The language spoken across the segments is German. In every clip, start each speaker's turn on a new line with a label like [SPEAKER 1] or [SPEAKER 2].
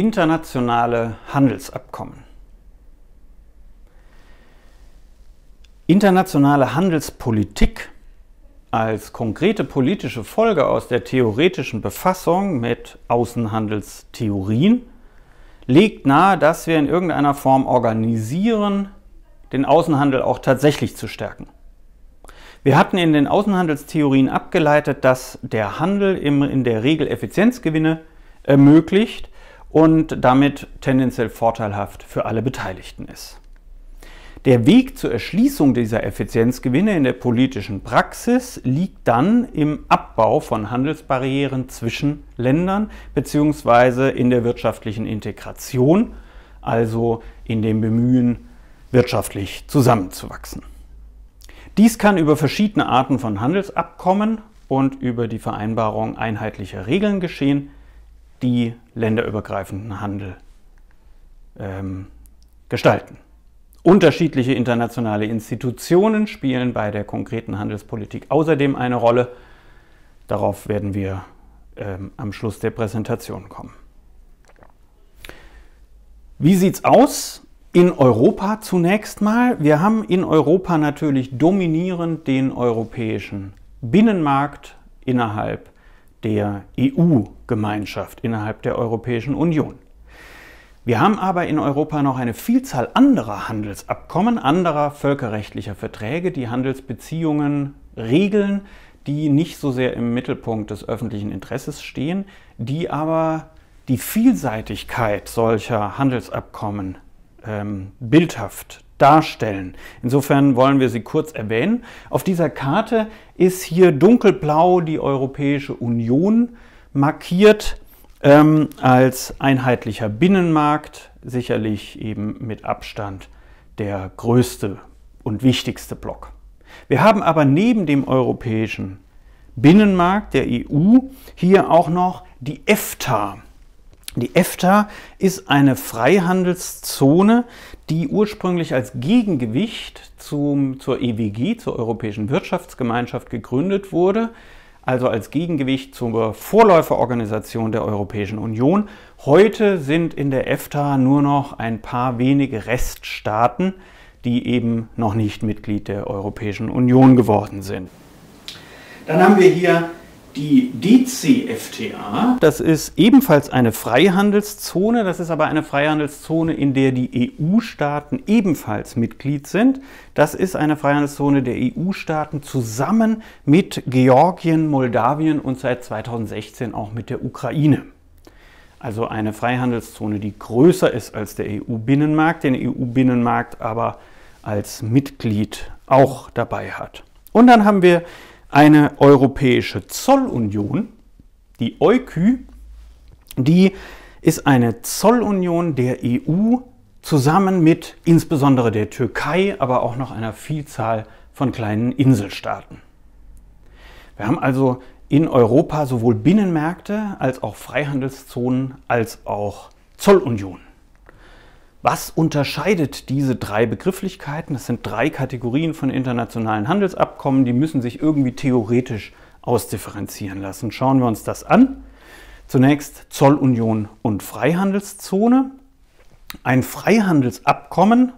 [SPEAKER 1] Internationale Handelsabkommen. Internationale Handelspolitik als konkrete politische Folge aus der theoretischen Befassung mit Außenhandelstheorien legt nahe, dass wir in irgendeiner Form organisieren, den Außenhandel auch tatsächlich zu stärken. Wir hatten in den Außenhandelstheorien abgeleitet, dass der Handel im, in der Regel Effizienzgewinne ermöglicht, und damit tendenziell vorteilhaft für alle Beteiligten ist. Der Weg zur Erschließung dieser Effizienzgewinne in der politischen Praxis liegt dann im Abbau von Handelsbarrieren zwischen Ländern bzw. in der wirtschaftlichen Integration, also in dem Bemühen, wirtschaftlich zusammenzuwachsen. Dies kann über verschiedene Arten von Handelsabkommen und über die Vereinbarung einheitlicher Regeln geschehen, die länderübergreifenden Handel ähm, gestalten. Unterschiedliche internationale Institutionen spielen bei der konkreten Handelspolitik außerdem eine Rolle. Darauf werden wir ähm, am Schluss der Präsentation kommen. Wie sieht es aus? In Europa zunächst mal. Wir haben in Europa natürlich dominierend den europäischen Binnenmarkt innerhalb der EU-Gemeinschaft innerhalb der Europäischen Union. Wir haben aber in Europa noch eine Vielzahl anderer Handelsabkommen, anderer völkerrechtlicher Verträge, die Handelsbeziehungen regeln, die nicht so sehr im Mittelpunkt des öffentlichen Interesses stehen, die aber die Vielseitigkeit solcher Handelsabkommen ähm, bildhaft darstellen. Insofern wollen wir sie kurz erwähnen. Auf dieser Karte ist hier dunkelblau die Europäische Union markiert ähm, als einheitlicher Binnenmarkt, sicherlich eben mit Abstand der größte und wichtigste Block. Wir haben aber neben dem europäischen Binnenmarkt der EU hier auch noch die EFTA, die EFTA ist eine Freihandelszone, die ursprünglich als Gegengewicht zum, zur EWG, zur Europäischen Wirtschaftsgemeinschaft, gegründet wurde, also als Gegengewicht zur Vorläuferorganisation der Europäischen Union. Heute sind in der EFTA nur noch ein paar wenige Reststaaten, die eben noch nicht Mitglied der Europäischen Union geworden sind. Dann haben wir hier die DCFTA. Das ist ebenfalls eine Freihandelszone, das ist aber eine Freihandelszone, in der die EU-Staaten ebenfalls Mitglied sind. Das ist eine Freihandelszone der EU-Staaten zusammen mit Georgien, Moldawien und seit 2016 auch mit der Ukraine. Also eine Freihandelszone, die größer ist als der EU-Binnenmarkt, den EU-Binnenmarkt aber als Mitglied auch dabei hat. Und dann haben wir eine europäische Zollunion, die EUKÜ, die ist eine Zollunion der EU zusammen mit insbesondere der Türkei, aber auch noch einer Vielzahl von kleinen Inselstaaten. Wir haben also in Europa sowohl Binnenmärkte als auch Freihandelszonen als auch Zollunionen. Was unterscheidet diese drei Begrifflichkeiten? Das sind drei Kategorien von internationalen Handelsabkommen, die müssen sich irgendwie theoretisch ausdifferenzieren lassen. Schauen wir uns das an. Zunächst Zollunion und Freihandelszone. Ein Freihandelsabkommen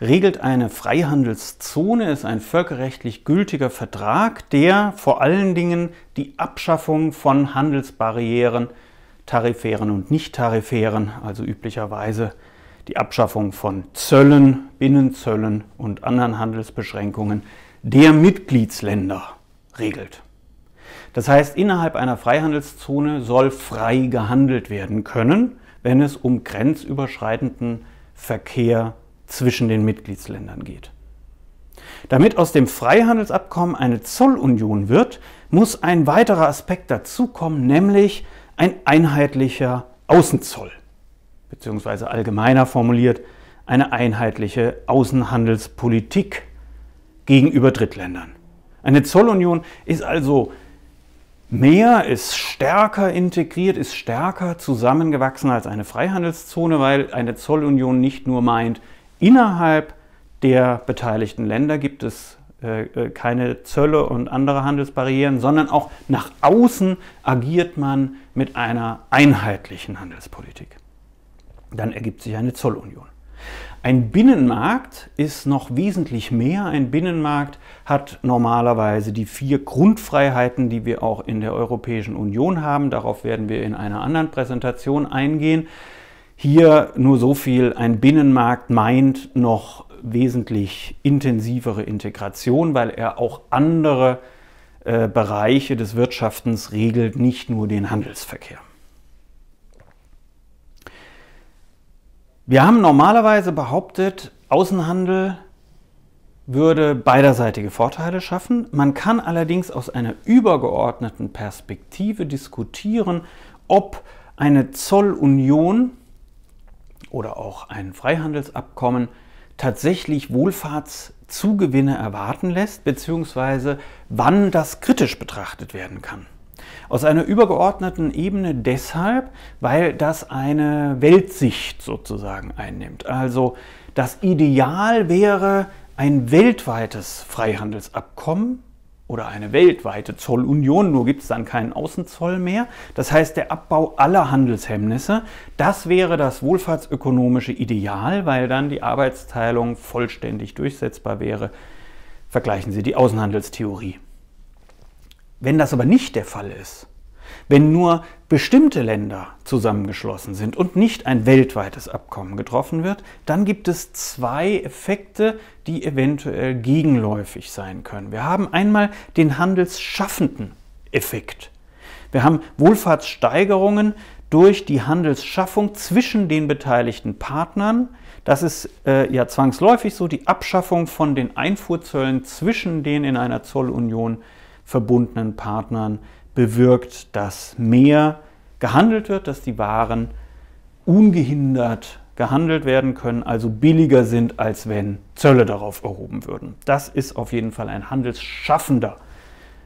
[SPEAKER 1] regelt eine Freihandelszone, ist ein völkerrechtlich gültiger Vertrag, der vor allen Dingen die Abschaffung von Handelsbarrieren, tarifären und nicht tarifären, also üblicherweise die Abschaffung von Zöllen, Binnenzöllen und anderen Handelsbeschränkungen der Mitgliedsländer regelt. Das heißt, innerhalb einer Freihandelszone soll frei gehandelt werden können, wenn es um grenzüberschreitenden Verkehr zwischen den Mitgliedsländern geht. Damit aus dem Freihandelsabkommen eine Zollunion wird, muss ein weiterer Aspekt dazukommen, nämlich ein einheitlicher Außenzoll beziehungsweise allgemeiner formuliert, eine einheitliche Außenhandelspolitik gegenüber Drittländern. Eine Zollunion ist also mehr, ist stärker integriert, ist stärker zusammengewachsen als eine Freihandelszone, weil eine Zollunion nicht nur meint, innerhalb der beteiligten Länder gibt es äh, äh keine Zölle und andere Handelsbarrieren, sondern auch nach außen agiert man mit einer einheitlichen Handelspolitik dann ergibt sich eine Zollunion. Ein Binnenmarkt ist noch wesentlich mehr. Ein Binnenmarkt hat normalerweise die vier Grundfreiheiten, die wir auch in der Europäischen Union haben. Darauf werden wir in einer anderen Präsentation eingehen. Hier nur so viel, ein Binnenmarkt meint noch wesentlich intensivere Integration, weil er auch andere äh, Bereiche des Wirtschaftens regelt, nicht nur den Handelsverkehr. Wir haben normalerweise behauptet, Außenhandel würde beiderseitige Vorteile schaffen. Man kann allerdings aus einer übergeordneten Perspektive diskutieren, ob eine Zollunion oder auch ein Freihandelsabkommen tatsächlich Wohlfahrtszugewinne erwarten lässt, beziehungsweise wann das kritisch betrachtet werden kann. Aus einer übergeordneten Ebene deshalb, weil das eine Weltsicht sozusagen einnimmt. Also das Ideal wäre ein weltweites Freihandelsabkommen oder eine weltweite Zollunion, nur gibt es dann keinen Außenzoll mehr. Das heißt, der Abbau aller Handelshemmnisse, das wäre das wohlfahrtsökonomische Ideal, weil dann die Arbeitsteilung vollständig durchsetzbar wäre. Vergleichen Sie die Außenhandelstheorie. Wenn das aber nicht der Fall ist, wenn nur bestimmte Länder zusammengeschlossen sind und nicht ein weltweites Abkommen getroffen wird, dann gibt es zwei Effekte, die eventuell gegenläufig sein können. Wir haben einmal den handelsschaffenden Effekt. Wir haben Wohlfahrtssteigerungen durch die Handelsschaffung zwischen den beteiligten Partnern. Das ist äh, ja zwangsläufig so die Abschaffung von den Einfuhrzöllen zwischen den in einer Zollunion äh, verbundenen Partnern bewirkt, dass mehr gehandelt wird, dass die Waren ungehindert gehandelt werden können, also billiger sind, als wenn Zölle darauf erhoben würden. Das ist auf jeden Fall ein handelsschaffender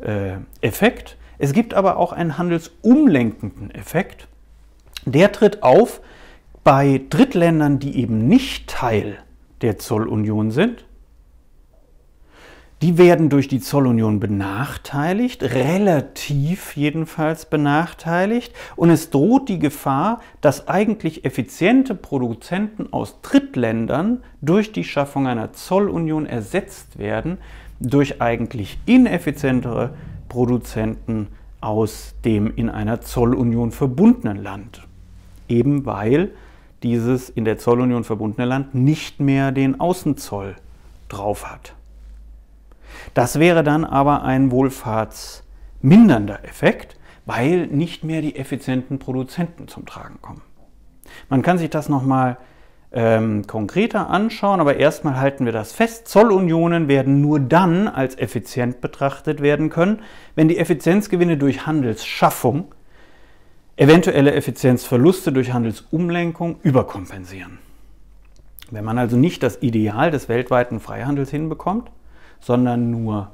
[SPEAKER 1] äh, Effekt. Es gibt aber auch einen handelsumlenkenden Effekt. Der tritt auf bei Drittländern, die eben nicht Teil der Zollunion sind die werden durch die Zollunion benachteiligt, relativ jedenfalls benachteiligt. Und es droht die Gefahr, dass eigentlich effiziente Produzenten aus Drittländern durch die Schaffung einer Zollunion ersetzt werden durch eigentlich ineffizientere Produzenten aus dem in einer Zollunion verbundenen Land. Eben weil dieses in der Zollunion verbundene Land nicht mehr den Außenzoll drauf hat. Das wäre dann aber ein wohlfahrtsmindernder Effekt, weil nicht mehr die effizienten Produzenten zum Tragen kommen. Man kann sich das nochmal ähm, konkreter anschauen, aber erstmal halten wir das fest. Zollunionen werden nur dann als effizient betrachtet werden können, wenn die Effizienzgewinne durch Handelsschaffung eventuelle Effizienzverluste durch Handelsumlenkung überkompensieren. Wenn man also nicht das Ideal des weltweiten Freihandels hinbekommt, sondern nur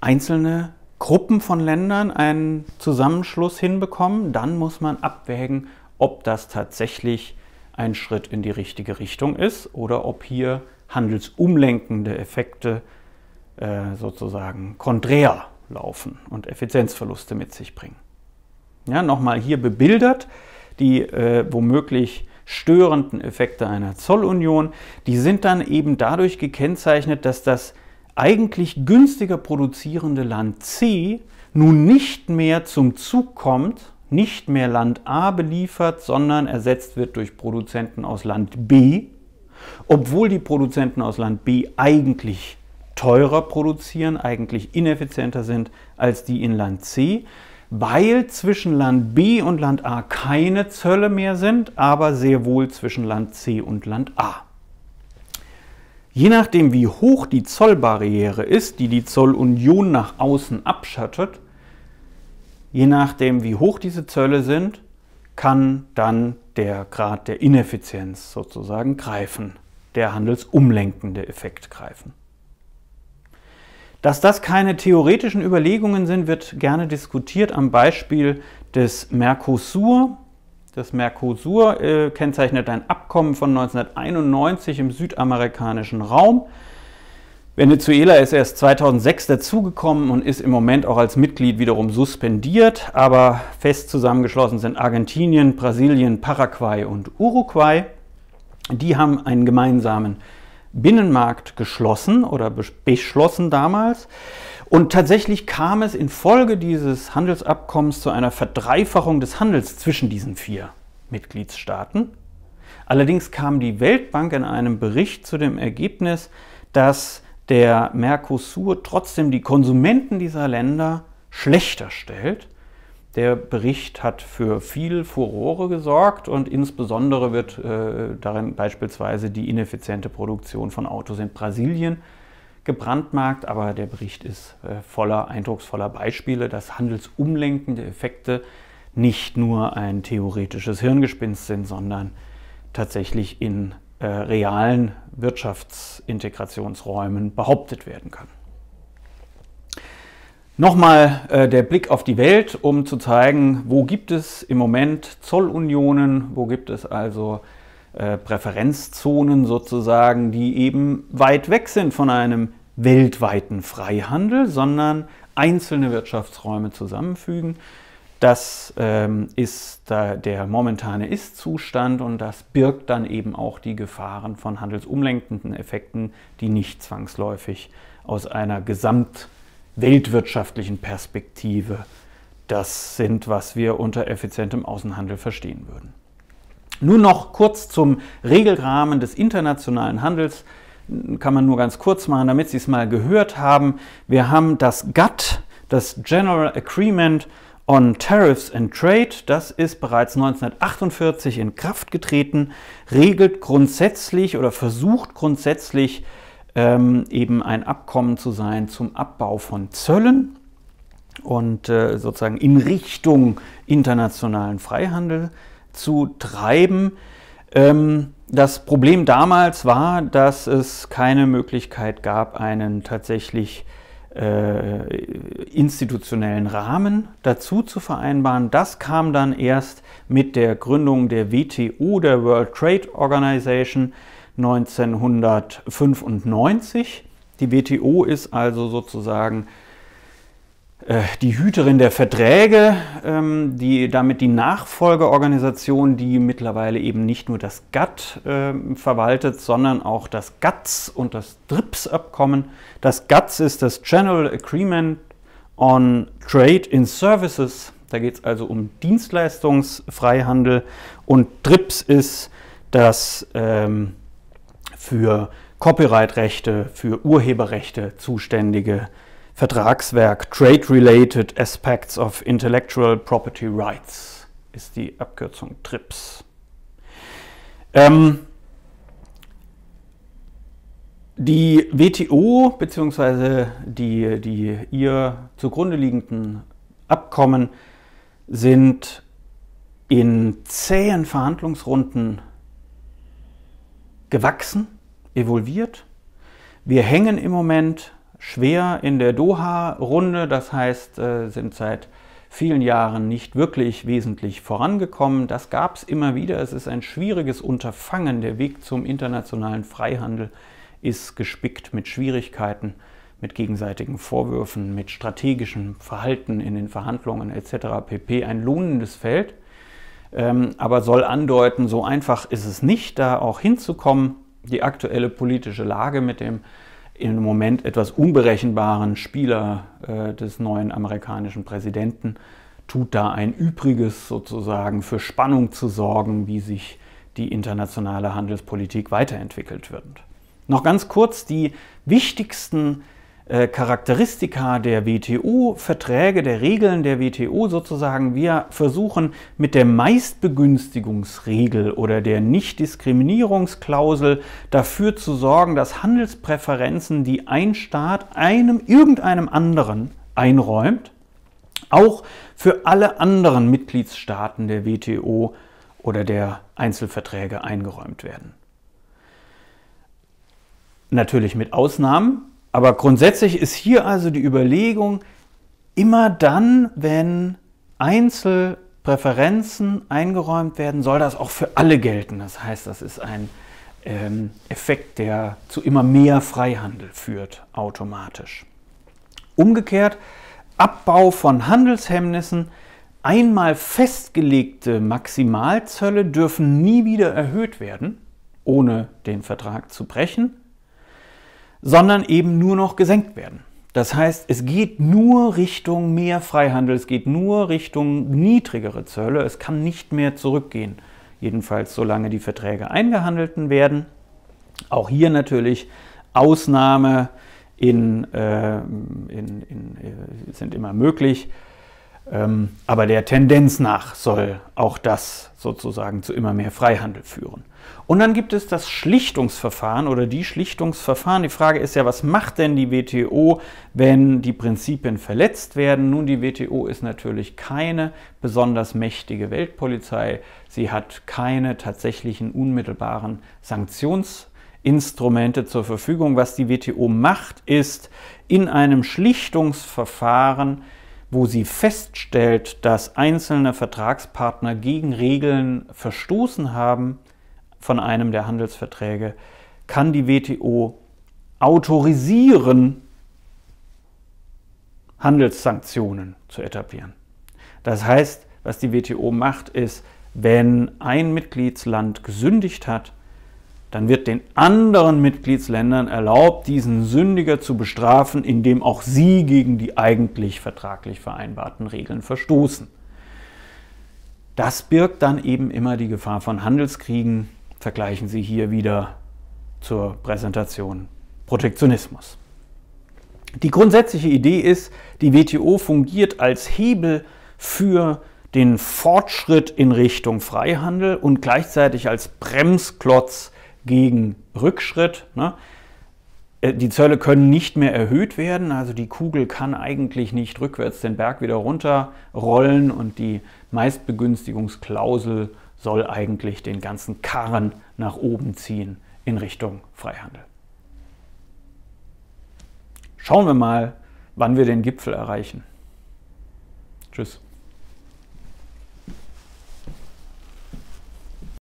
[SPEAKER 1] einzelne Gruppen von Ländern einen Zusammenschluss hinbekommen, dann muss man abwägen, ob das tatsächlich ein Schritt in die richtige Richtung ist oder ob hier handelsumlenkende Effekte äh, sozusagen konträr laufen und Effizienzverluste mit sich bringen. Ja, nochmal hier bebildert die äh, womöglich störenden Effekte einer Zollunion, die sind dann eben dadurch gekennzeichnet, dass das eigentlich günstiger produzierende Land C nun nicht mehr zum Zug kommt, nicht mehr Land A beliefert, sondern ersetzt wird durch Produzenten aus Land B, obwohl die Produzenten aus Land B eigentlich teurer produzieren, eigentlich ineffizienter sind als die in Land C, weil zwischen Land B und Land A keine Zölle mehr sind, aber sehr wohl zwischen Land C und Land A. Je nachdem, wie hoch die Zollbarriere ist, die die Zollunion nach außen abschattet, je nachdem, wie hoch diese Zölle sind, kann dann der Grad der Ineffizienz sozusagen greifen, der handelsumlenkende Effekt greifen. Dass das keine theoretischen Überlegungen sind, wird gerne diskutiert am Beispiel des Mercosur das Mercosur äh, kennzeichnet ein Abkommen von 1991 im südamerikanischen Raum. Venezuela ist erst 2006 dazugekommen und ist im Moment auch als Mitglied wiederum suspendiert, aber fest zusammengeschlossen sind Argentinien, Brasilien, Paraguay und Uruguay. Die haben einen gemeinsamen Binnenmarkt geschlossen oder beschlossen damals. Und tatsächlich kam es infolge dieses Handelsabkommens zu einer Verdreifachung des Handels zwischen diesen vier Mitgliedstaaten. Allerdings kam die Weltbank in einem Bericht zu dem Ergebnis, dass der Mercosur trotzdem die Konsumenten dieser Länder schlechter stellt. Der Bericht hat für viel Furore gesorgt und insbesondere wird äh, darin beispielsweise die ineffiziente Produktion von Autos in Brasilien gebrandmarkt, aber der Bericht ist äh, voller eindrucksvoller Beispiele, dass handelsumlenkende Effekte nicht nur ein theoretisches Hirngespinst sind, sondern tatsächlich in äh, realen Wirtschaftsintegrationsräumen behauptet werden können. Nochmal äh, der Blick auf die Welt, um zu zeigen, wo gibt es im Moment Zollunionen, wo gibt es also äh, Präferenzzonen sozusagen, die eben weit weg sind von einem weltweiten Freihandel, sondern einzelne Wirtschaftsräume zusammenfügen. Das ähm, ist da der momentane Ist-Zustand und das birgt dann eben auch die Gefahren von handelsumlenkenden Effekten, die nicht zwangsläufig aus einer gesamtweltwirtschaftlichen Perspektive das sind, was wir unter effizientem Außenhandel verstehen würden. Nun noch kurz zum Regelrahmen des internationalen Handels. Kann man nur ganz kurz machen, damit Sie es mal gehört haben. Wir haben das GATT, das General Agreement on Tariffs and Trade. Das ist bereits 1948 in Kraft getreten, regelt grundsätzlich oder versucht grundsätzlich ähm, eben ein Abkommen zu sein zum Abbau von Zöllen und äh, sozusagen in Richtung internationalen Freihandel zu treiben. Ähm, das Problem damals war, dass es keine Möglichkeit gab, einen tatsächlich äh, institutionellen Rahmen dazu zu vereinbaren. Das kam dann erst mit der Gründung der WTO, der World Trade Organization, 1995. Die WTO ist also sozusagen äh, die Hüterin der Verträge, ähm, die damit die Nachfolgeorganisation, die mittlerweile eben nicht nur das GATT ähm, verwaltet, sondern auch das GATS und das TRIPS-Abkommen. Das GATS ist das General Agreement on Trade in Services. Da geht es also um Dienstleistungsfreihandel und TRIPS ist das ähm, für Copyright-Rechte, für Urheberrechte zuständige Vertragswerk Trade Related Aspects of Intellectual Property Rights ist die Abkürzung TRIPS. Ähm, die WTO bzw. Die, die ihr zugrunde liegenden Abkommen sind in zähen Verhandlungsrunden gewachsen, evolviert. Wir hängen im Moment schwer in der Doha-Runde, das heißt, äh, sind seit vielen Jahren nicht wirklich wesentlich vorangekommen. Das gab es immer wieder. Es ist ein schwieriges Unterfangen. Der Weg zum internationalen Freihandel ist gespickt mit Schwierigkeiten, mit gegenseitigen Vorwürfen, mit strategischem Verhalten in den Verhandlungen etc. pp. Ein lohnendes Feld, ähm, aber soll andeuten, so einfach ist es nicht, da auch hinzukommen. Die aktuelle politische Lage mit dem im Moment etwas unberechenbaren Spieler äh, des neuen amerikanischen Präsidenten tut da ein Übriges sozusagen für Spannung zu sorgen, wie sich die internationale Handelspolitik weiterentwickelt wird. Noch ganz kurz die wichtigsten äh, Charakteristika der WTO-Verträge, der Regeln der WTO sozusagen, wir versuchen mit der Meistbegünstigungsregel oder der Nichtdiskriminierungsklausel dafür zu sorgen, dass Handelspräferenzen, die ein Staat einem irgendeinem anderen einräumt, auch für alle anderen Mitgliedstaaten der WTO oder der Einzelverträge eingeräumt werden. Natürlich mit Ausnahmen, aber grundsätzlich ist hier also die Überlegung, immer dann, wenn Einzelpräferenzen eingeräumt werden, soll das auch für alle gelten. Das heißt, das ist ein ähm, Effekt, der zu immer mehr Freihandel führt, automatisch. Umgekehrt, Abbau von Handelshemmnissen, einmal festgelegte Maximalzölle dürfen nie wieder erhöht werden, ohne den Vertrag zu brechen sondern eben nur noch gesenkt werden. Das heißt, es geht nur Richtung mehr Freihandel, es geht nur Richtung niedrigere Zölle, es kann nicht mehr zurückgehen. Jedenfalls solange die Verträge eingehandelt werden. Auch hier natürlich Ausnahme in, äh, in, in, äh, sind immer möglich. Ähm, aber der Tendenz nach soll auch das sozusagen zu immer mehr Freihandel führen. Und dann gibt es das Schlichtungsverfahren oder die Schlichtungsverfahren. Die Frage ist ja, was macht denn die WTO, wenn die Prinzipien verletzt werden? Nun, die WTO ist natürlich keine besonders mächtige Weltpolizei. Sie hat keine tatsächlichen unmittelbaren Sanktionsinstrumente zur Verfügung. Was die WTO macht, ist in einem Schlichtungsverfahren wo sie feststellt, dass einzelne Vertragspartner gegen Regeln verstoßen haben von einem der Handelsverträge, kann die WTO autorisieren, Handelssanktionen zu etablieren. Das heißt, was die WTO macht, ist, wenn ein Mitgliedsland gesündigt hat, dann wird den anderen Mitgliedsländern erlaubt, diesen Sündiger zu bestrafen, indem auch sie gegen die eigentlich vertraglich vereinbarten Regeln verstoßen. Das birgt dann eben immer die Gefahr von Handelskriegen. Vergleichen Sie hier wieder zur Präsentation Protektionismus. Die grundsätzliche Idee ist, die WTO fungiert als Hebel für den Fortschritt in Richtung Freihandel und gleichzeitig als Bremsklotz gegen Rückschritt. Ne? Äh, die Zölle können nicht mehr erhöht werden, also die Kugel kann eigentlich nicht rückwärts den Berg wieder runterrollen und die Meistbegünstigungsklausel soll eigentlich den ganzen Karren nach oben ziehen in Richtung Freihandel. Schauen wir mal, wann wir den Gipfel erreichen. Tschüss.